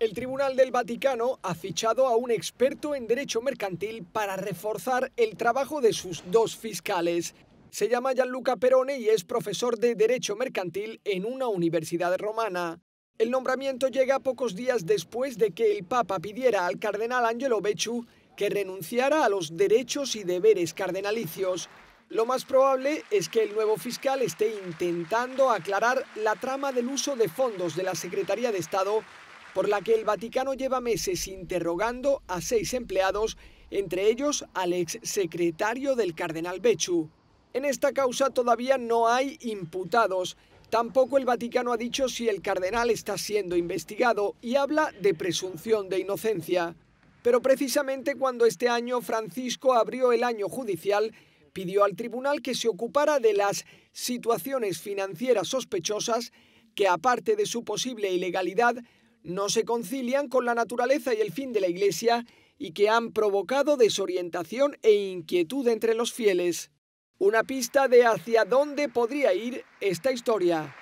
El Tribunal del Vaticano ha fichado a un experto en derecho mercantil para reforzar el trabajo de sus dos fiscales. Se llama Gianluca Perone y es profesor de Derecho Mercantil en una universidad romana. El nombramiento llega pocos días después de que el Papa pidiera al cardenal Angelo Becciu que renunciara a los derechos y deberes cardenalicios. Lo más probable es que el nuevo fiscal esté intentando aclarar la trama del uso de fondos de la Secretaría de Estado por la que el Vaticano lleva meses interrogando a seis empleados, entre ellos al ex secretario del cardenal Bechu. En esta causa todavía no hay imputados. Tampoco el Vaticano ha dicho si el cardenal está siendo investigado y habla de presunción de inocencia. Pero precisamente cuando este año Francisco abrió el año judicial, pidió al tribunal que se ocupara de las situaciones financieras sospechosas que, aparte de su posible ilegalidad, no se concilian con la naturaleza y el fin de la Iglesia y que han provocado desorientación e inquietud entre los fieles. Una pista de hacia dónde podría ir esta historia.